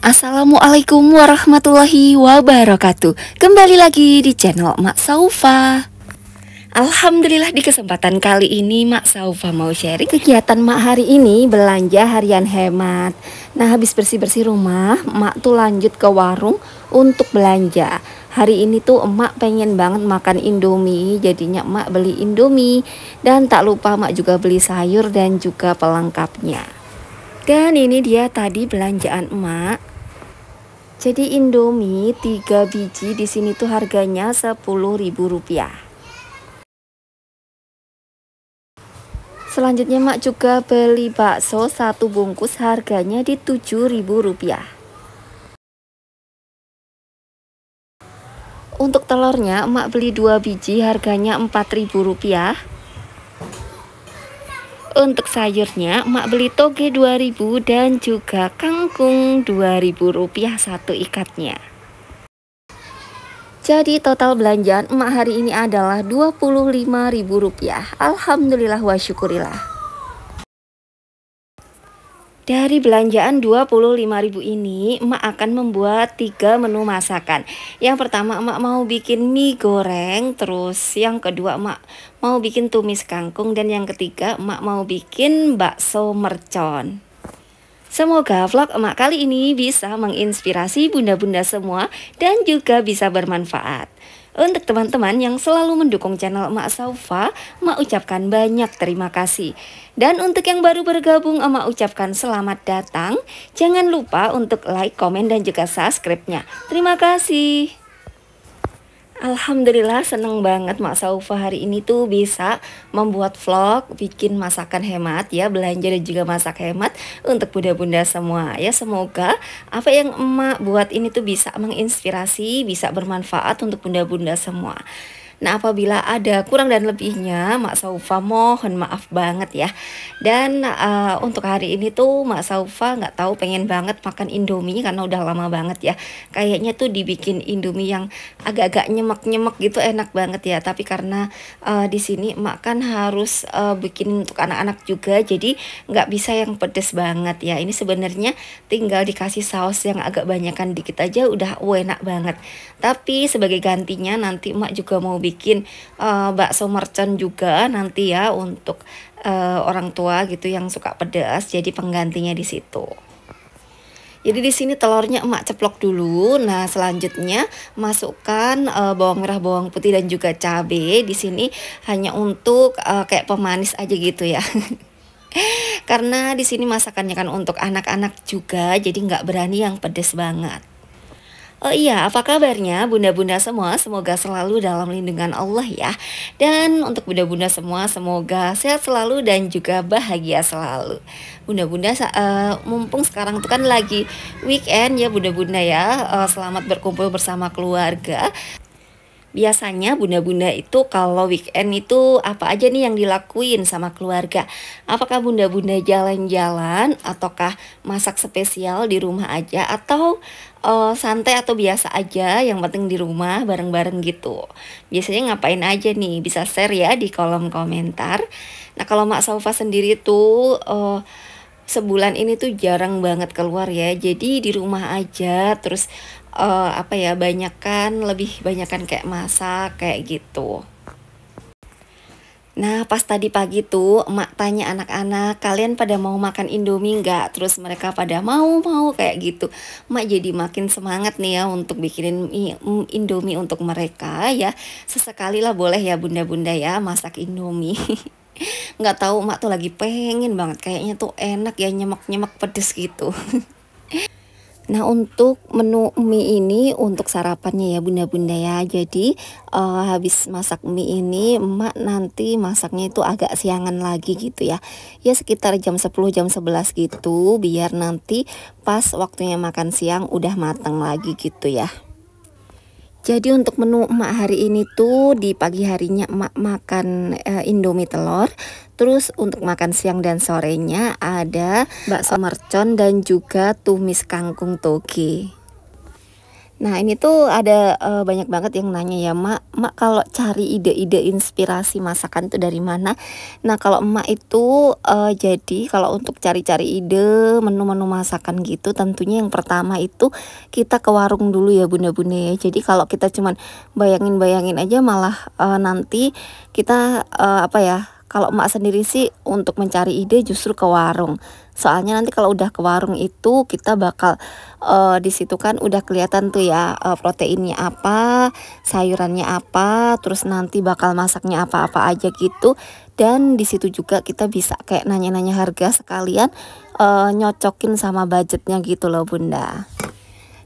Assalamualaikum warahmatullahi wabarakatuh Kembali lagi di channel Mak Saufa Alhamdulillah di kesempatan kali ini Mak Saufa mau sharing Kegiatan Mak hari ini belanja harian hemat Nah habis bersih-bersih rumah Mak tuh lanjut ke warung untuk belanja Hari ini tuh emak pengen banget makan indomie Jadinya emak beli indomie Dan tak lupa emak juga beli sayur dan juga pelengkapnya dan ini dia tadi belanjaan emak jadi Indomie 3 biji di sini tuh harganya Rp10.000. Selanjutnya Mak juga beli bakso satu bungkus harganya di Rp7.000. Untuk telurnya Mak beli 2 biji harganya Rp4.000. Untuk sayurnya emak beli toge 2000 dan juga kangkung 2000 rupiah satu ikatnya. Jadi total belanjaan emak hari ini adalah 25.000 rupiah. Alhamdulillah wa syukurillah. Dari belanjaan 25000 ini, emak akan membuat tiga menu masakan. Yang pertama, emak mau bikin mie goreng, terus yang kedua emak mau bikin tumis kangkung dan yang ketiga emak mau bikin bakso mercon. Semoga vlog emak kali ini bisa menginspirasi bunda-bunda semua dan juga bisa bermanfaat. Untuk teman-teman yang selalu mendukung channel Emak Saufa, Emak ucapkan banyak terima kasih. Dan untuk yang baru bergabung, Emak ucapkan selamat datang. Jangan lupa untuk like, komen, dan juga subscribe-nya. Terima kasih. Alhamdulillah seneng banget Mak Saufa hari ini tuh bisa membuat vlog, bikin masakan hemat ya, belanja dan juga masak hemat untuk bunda-bunda semua ya. Semoga apa yang emak buat ini tuh bisa menginspirasi, bisa bermanfaat untuk bunda-bunda semua. Nah, apabila ada kurang dan lebihnya, Mak Saufa mohon maaf banget ya. Dan uh, untuk hari ini tuh Mak Saufa gak tahu pengen banget makan Indomie karena udah lama banget ya. Kayaknya tuh dibikin Indomie yang agak-agak nyemek-nyemek gitu enak banget ya. Tapi karena uh, di sini Mak kan harus uh, bikin untuk anak-anak juga, jadi gak bisa yang pedes banget ya. Ini sebenarnya tinggal dikasih saus yang agak banyakan dikit aja udah enak banget. Tapi sebagai gantinya nanti Mak juga mau bikin bikin uh, bakso mercon juga nanti ya untuk uh, orang tua gitu yang suka pedas jadi penggantinya di situ. Jadi di sini telurnya emak ceplok dulu. Nah, selanjutnya masukkan uh, bawang merah, bawang putih dan juga cabai Di sini hanya untuk uh, kayak pemanis aja gitu ya. Karena di sini masakannya kan untuk anak-anak juga, jadi nggak berani yang pedes banget. Oh iya, apa kabarnya bunda-bunda semua? Semoga selalu dalam lindungan Allah ya. Dan untuk bunda-bunda semua, semoga sehat selalu dan juga bahagia selalu. Bunda-bunda, uh, mumpung sekarang itu kan lagi weekend ya bunda-bunda ya. Uh, selamat berkumpul bersama keluarga. Biasanya bunda-bunda itu kalau weekend itu apa aja nih yang dilakuin sama keluarga? Apakah bunda-bunda jalan-jalan ataukah masak spesial di rumah aja atau uh, santai atau biasa aja yang penting di rumah bareng-bareng gitu. Biasanya ngapain aja nih? Bisa share ya di kolom komentar. Nah, kalau Mak Saufa sendiri tuh uh, sebulan ini tuh jarang banget keluar ya. Jadi di rumah aja terus uh, apa ya banyakkan lebih banyakkan kayak masak kayak gitu Nah pas tadi pagi tuh emak tanya anak-anak kalian pada mau makan indomie nggak? Terus mereka pada mau mau kayak gitu Emak jadi makin semangat nih ya untuk bikinin mm, indomie untuk mereka ya Sesekali lah boleh ya bunda-bunda ya masak indomie nggak tahu emak tuh lagi pengen banget kayaknya tuh enak ya nyemek-nyemek pedes gitu Nah, untuk menu mie ini untuk sarapannya ya Bunda-bunda ya. Jadi, uh, habis masak mie ini emak nanti masaknya itu agak siangan lagi gitu ya. Ya sekitar jam 10 jam 11 gitu biar nanti pas waktunya makan siang udah matang lagi gitu ya. Jadi untuk menu emak hari ini tuh di pagi harinya emak makan e, indomie telur. Terus untuk makan siang dan sorenya ada bakso mercon dan juga tumis kangkung toge. Nah ini tuh ada uh, banyak banget yang nanya ya mak, mak kalau cari ide-ide inspirasi masakan tuh dari mana? Nah kalau emak itu uh, jadi kalau untuk cari-cari ide menu-menu masakan gitu, tentunya yang pertama itu kita ke warung dulu ya bunda-bunda ya. Jadi kalau kita cuman bayangin-bayangin aja malah uh, nanti kita uh, apa ya kalau emak sendiri sih untuk mencari ide justru ke warung. Soalnya nanti kalau udah ke warung itu kita bakal uh, di situ kan udah kelihatan tuh ya uh, proteinnya apa, sayurannya apa, terus nanti bakal masaknya apa-apa aja gitu. Dan di situ juga kita bisa kayak nanya-nanya harga sekalian uh, nyocokin sama budgetnya gitu loh Bunda.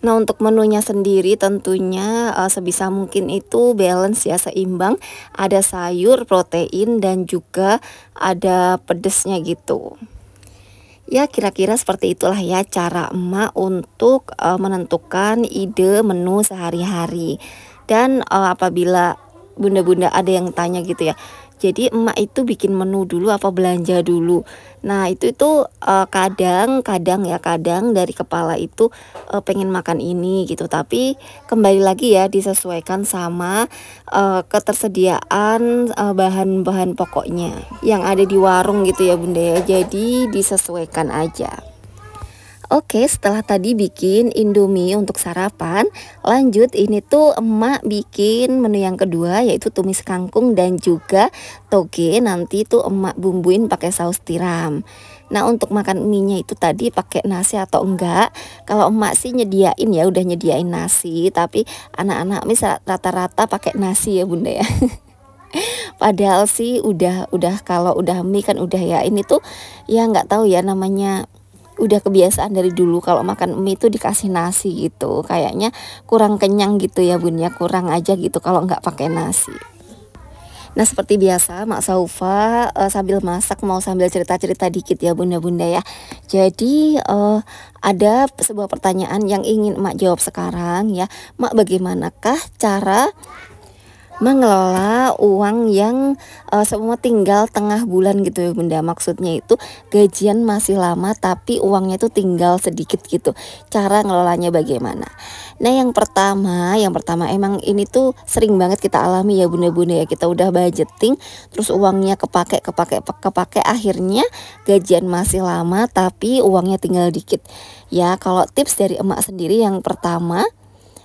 Nah untuk menunya sendiri tentunya uh, sebisa mungkin itu balance ya seimbang Ada sayur, protein dan juga ada pedesnya gitu Ya kira-kira seperti itulah ya cara emak untuk uh, menentukan ide menu sehari-hari Dan uh, apabila bunda-bunda ada yang tanya gitu ya jadi emak itu bikin menu dulu apa belanja dulu nah itu itu uh, kadang kadang ya kadang dari kepala itu uh, pengen makan ini gitu tapi kembali lagi ya disesuaikan sama uh, ketersediaan bahan uh, bahan -bahan pokoknya yang ada di warung gitu ya bunda ya jadi disesuaikan aja Oke, setelah tadi bikin Indomie untuk sarapan, lanjut ini tuh emak bikin menu yang kedua yaitu tumis kangkung dan juga toge. Nanti tuh emak bumbuin pakai saus tiram. Nah, untuk makan mie-nya itu tadi pakai nasi atau enggak? Kalau emak sih nyediain ya, udah nyediain nasi, tapi anak-anak misal rata-rata pakai nasi ya, Bunda ya. Padahal sih udah udah kalau udah mie kan udah ya ini tuh ya nggak tahu ya namanya udah kebiasaan dari dulu kalau makan mie itu dikasih nasi gitu kayaknya kurang kenyang gitu ya ya kurang aja gitu kalau nggak pakai nasi Nah seperti biasa Mak Saufa uh, sambil masak mau sambil cerita-cerita dikit ya bunda-bunda ya Jadi uh, ada sebuah pertanyaan yang ingin Mak jawab sekarang ya Mak bagaimanakah cara mengelola uang yang uh, semua tinggal tengah bulan gitu ya Bunda. Maksudnya itu gajian masih lama tapi uangnya itu tinggal sedikit gitu. Cara ngelolanya bagaimana? Nah, yang pertama, yang pertama emang ini tuh sering banget kita alami ya Bunda-bunda ya. Kita udah budgeting terus uangnya kepake kepake kepake akhirnya gajian masih lama tapi uangnya tinggal dikit. Ya, kalau tips dari emak sendiri yang pertama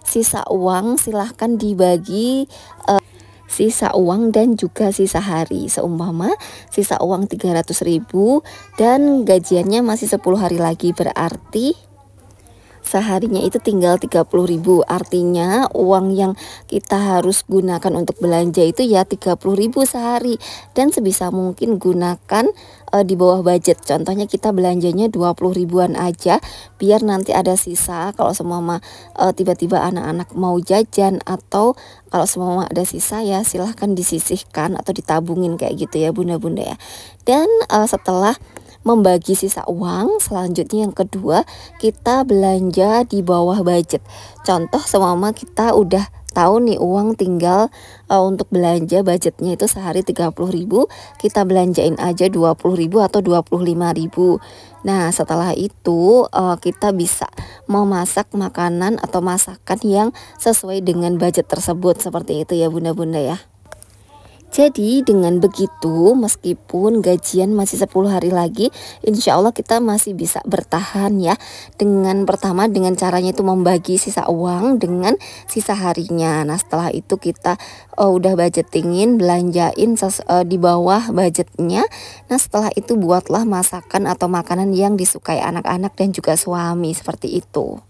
sisa uang silahkan dibagi uh, sisa uang dan juga sisa hari seumpama sisa uang 300.000 dan gajiannya masih 10 hari lagi berarti seharinya itu tinggal 30 ribu artinya uang yang kita harus gunakan untuk belanja itu ya 30 ribu sehari dan sebisa mungkin gunakan e, di bawah budget contohnya kita belanjanya 20 ribuan aja biar nanti ada sisa kalau semua tiba eh, tiba-tiba anak-anak mau jajan atau kalau semua ada sisa ya silahkan disisihkan atau ditabungin kayak gitu ya bunda-bunda ya dan e, setelah membagi sisa uang. Selanjutnya yang kedua, kita belanja di bawah budget. Contoh semama kita udah tahu nih uang tinggal uh, untuk belanja budgetnya itu sehari ribu kita belanjain aja ribu atau ribu nah setelah itu uh, kita bisa memasak makanan atau masakan yang sesuai dengan budget tersebut seperti itu ya bunda-bunda ya jadi dengan begitu meskipun gajian masih 10 hari lagi Insya Allah kita masih bisa bertahan ya Dengan pertama dengan caranya itu membagi sisa uang dengan sisa harinya Nah setelah itu kita oh, udah budgetingin belanjain ses, uh, di bawah budgetnya Nah setelah itu buatlah masakan atau makanan yang disukai anak-anak dan juga suami seperti itu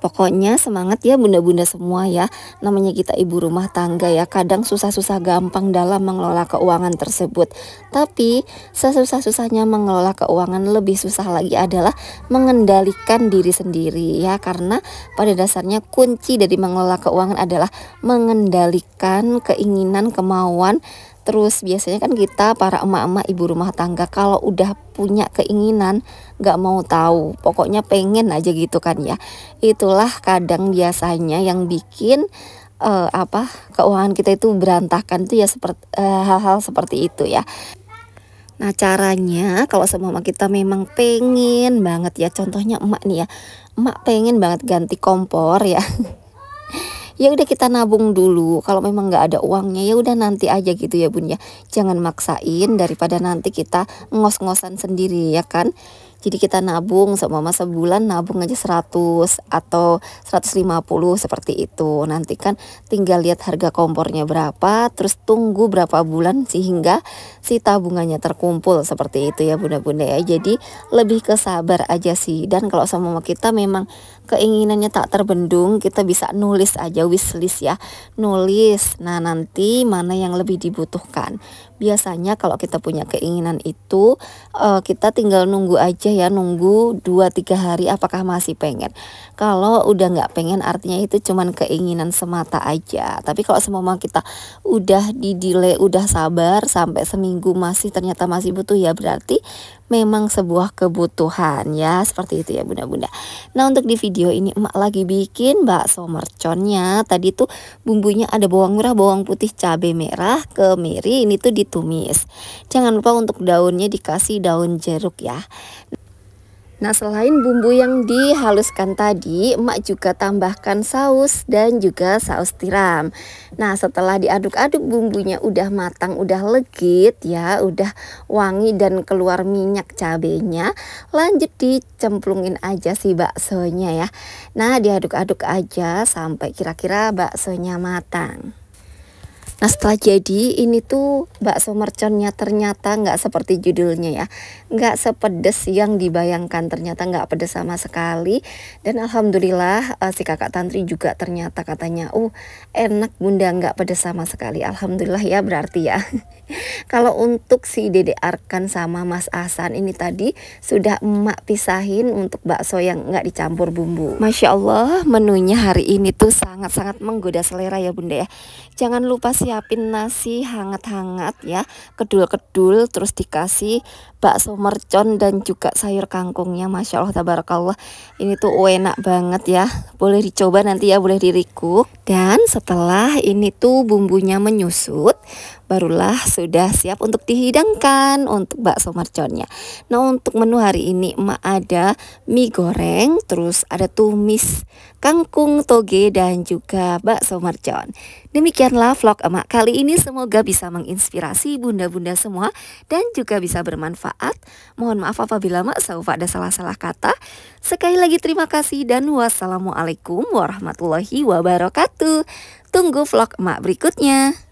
Pokoknya semangat ya bunda-bunda semua ya. Namanya kita ibu rumah tangga ya. Kadang susah-susah gampang dalam mengelola keuangan tersebut. Tapi sesusah-susahnya mengelola keuangan lebih susah lagi adalah mengendalikan diri sendiri ya. Karena pada dasarnya kunci dari mengelola keuangan adalah mengendalikan keinginan, kemauan Terus biasanya kan kita para emak-emak ibu rumah tangga kalau udah punya keinginan nggak mau tahu, pokoknya pengen aja gitu kan ya. Itulah kadang biasanya yang bikin uh, apa keuangan kita itu berantakan tuh ya seperti hal eh, hal-hal seperti itu ya. Nah caranya kalau semua kita memang pengen banget ya contohnya emak nih ya emak pengen banget ganti kompor ya ya udah kita nabung dulu kalau memang nggak ada uangnya ya udah nanti aja gitu ya bun ya jangan maksain daripada nanti kita ngos-ngosan sendiri ya kan jadi kita nabung sama-sama sebulan nabung aja 100 atau 150 seperti itu nanti kan tinggal lihat harga kompornya berapa terus tunggu berapa bulan sehingga si tabungannya terkumpul seperti itu ya bunda-bunda ya jadi lebih ke sabar aja sih dan kalau sama kita memang keinginannya tak terbendung, kita bisa nulis aja wishlist ya. Nulis. Nah, nanti mana yang lebih dibutuhkan. Biasanya kalau kita punya keinginan itu uh, kita tinggal nunggu aja ya, nunggu 2 3 hari apakah masih pengen. Kalau udah nggak pengen artinya itu cuman keinginan semata aja. Tapi kalau semua kita udah di delay, udah sabar sampai seminggu masih ternyata masih butuh ya berarti memang sebuah kebutuhan ya seperti itu ya bunda-bunda nah untuk di video ini emak lagi bikin bakso merconnya tadi tuh bumbunya ada bawang merah bawang putih cabai merah kemiri ini tuh ditumis jangan lupa untuk daunnya dikasih daun jeruk ya Nah selain bumbu yang dihaluskan tadi, emak juga tambahkan saus dan juga saus tiram. Nah setelah diaduk-aduk bumbunya udah matang, udah legit ya, udah wangi dan keluar minyak cabenya, lanjut dicemplungin aja si baksonya ya. Nah diaduk-aduk aja sampai kira-kira baksonya matang. Nah setelah jadi ini tuh bakso merconnya ternyata nggak seperti judulnya ya Nggak sepedes yang dibayangkan ternyata nggak pedes sama sekali Dan alhamdulillah uh, si kakak tantri juga ternyata katanya Uh enak bunda nggak pedes sama sekali Alhamdulillah ya berarti ya Kalau untuk si dede Arkan sama mas Asan ini tadi Sudah emak pisahin untuk bakso yang nggak dicampur bumbu Masya Allah menunya hari ini tuh sangat-sangat menggoda selera ya bunda ya Jangan lupa sih siapin nasi hangat-hangat ya, kedul-kedul terus dikasih bakso mercon dan juga sayur kangkungnya Masya Allah tabarakallah ini tuh enak banget ya boleh dicoba nanti ya boleh diriku dan setelah ini tuh bumbunya menyusut barulah sudah siap untuk dihidangkan untuk bakso merconnya nah untuk menu hari ini emak ada mie goreng terus ada tumis kangkung toge dan juga bakso mercon demikianlah vlog emak kali ini semoga bisa menginspirasi bunda-bunda semua dan juga bisa bermanfaat bermanfaat. Mohon maaf apabila mak Saufa ada salah-salah kata. Sekali lagi terima kasih dan wassalamualaikum warahmatullahi wabarakatuh. Tunggu vlog mak berikutnya.